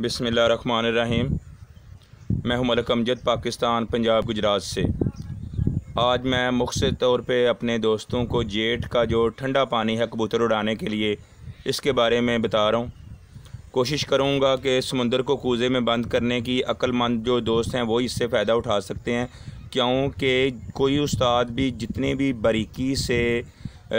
बसमीम मैं हूं मलक अमजद पाकिस्तान पंजाब गुजरात से आज मैं मुख्तर तौर पे अपने दोस्तों को जेठ का जो ठंडा पानी है कबूतर उड़ाने के लिए इसके बारे में बता रहा हूँ कोशिश करूँगा कि समुंदर को कूजे में बंद करने की अक्लमंद जो दोस्त हैं वो इससे फ़ायदा उठा सकते हैं क्योंकि कोई उस्ताद भी जितने भी बारीकी से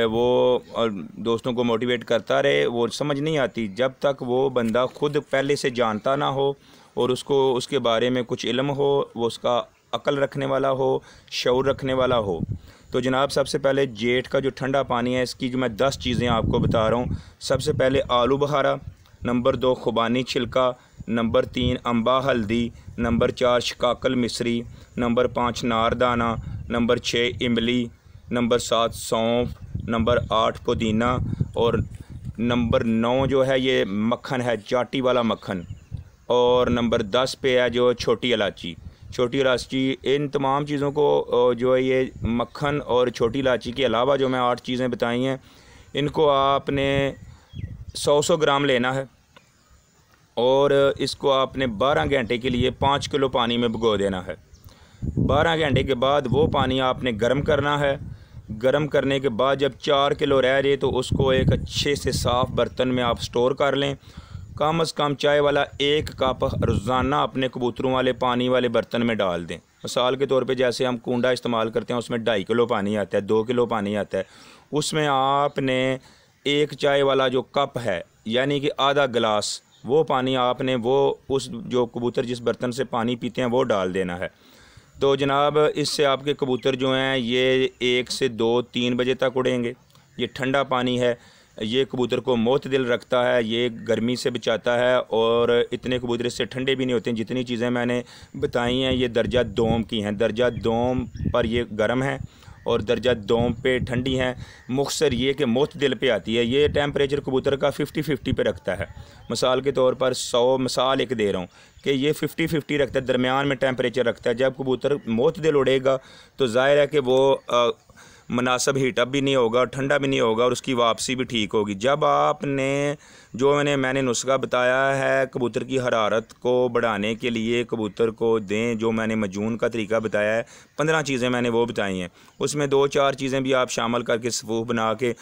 वो दोस्तों को मोटिवेट करता रहे वो समझ नहीं आती जब तक वो बंदा खुद पहले से जानता ना हो और उसको उसके बारे में कुछ इल्म हो वो उसका अकल रखने वाला हो शौर रखने वाला हो तो जनाब सबसे पहले जेठ का जो ठंडा पानी है इसकी जो मैं दस चीज़ें आपको बता रहा हूँ सबसे पहले आलू बहारा नंबर दो खुबानी छिलका नंबर तीन अम्बा हल्दी नंबर चार शिकाकल मिसरी नंबर पाँच नारदाना नंबर छः इमली नंबर सात सौंफ नंबर आठ पुदीना और नंबर नौ जो है ये मक्खन है चाटी वाला मक्खन और नंबर दस पे है जो छोटी इलायची छोटी इलायची इन तमाम चीज़ों को जो है ये मक्खन और छोटी इलायची के अलावा जो मैं आठ चीज़ें बताई हैं इनको आपने सौ सौ ग्राम लेना है और इसको आपने बारह घंटे के लिए पाँच किलो पानी में भिगो देना है बारह घंटे के बाद वो पानी आपने गर्म करना है गर्म करने के बाद जब चार किलो रह जाए तो उसको एक अच्छे से साफ़ बर्तन में आप स्टोर कर लें कम अज़ कम चाय वाला एक कप रोज़ाना अपने कबूतरों वाले पानी वाले बर्तन में डाल दें मिसाल के तौर पे जैसे हम कूडा इस्तेमाल करते हैं उसमें ढाई किलो पानी आता है दो किलो पानी आता है उसमें आपने एक चाय वाला जो कप है यानी कि आधा गिलास वो पानी आपने वो उस जो कबूतर जिस बर्तन से पानी पीते हैं वो डाल देना है तो जनाब इससे आपके कबूतर जो हैं ये एक से दो तीन बजे तक उड़ेंगे ये ठंडा पानी है ये कबूतर को मौत दिल रखता है ये गर्मी से बचाता है और इतने कबूतर इससे ठंडे भी नहीं होते हैं जितनी चीज़ें मैंने बताई हैं ये दर्जा दोम की हैं दर्जा दोम पर ये गर्म है और दर्जा दोम पे ठंडी हैं मुख्तर ये कि मोत दिल पे आती है ये टेम्परेचर कबूतर का फिफ्टी फिफ्टी पे रखता है मिसाल के तौर पर सौ मिसाल एक दे रहा हूँ कि ये फिफ्टी फिफ्टी रखता है दरमियान में टेम्परेचर रखता है जब कबूतर मोत दिल उड़ेगा तो ज़ाहिर है कि वो आ, मुनासब हीटअप भी नहीं होगा और ठंडा भी नहीं होगा और उसकी वापसी भी ठीक होगी जब आपने जो मैंने मैंने नुस्खा बताया है कबूतर की हरारत को बढ़ाने के लिए कबूतर को दें जो मैंने मजून का तरीका बताया है पंद्रह चीज़ें मैंने वो बताई हैं उसमें दो चार चीज़ें भी आप शामिल करके सफूफ बना के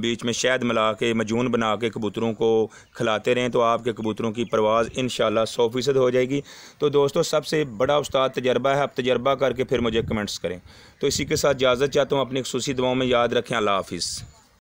बीच में शहद मिला के मजून बना के कबूतरों को खिलाते रहें तो आपके कबूतरों की परवाज़ इन सौ फ़ीसद हो जाएगी तो दोस्तों सबसे बड़ा उस्ताद तजर्बा है आप तजर्बा करके फिर मुझे कमेंट्स करें तो इसी के साथ इजाज़त चाहता हूँ अपने खुसूसी दुआओं में याद रखें अल्लाह हाफिज़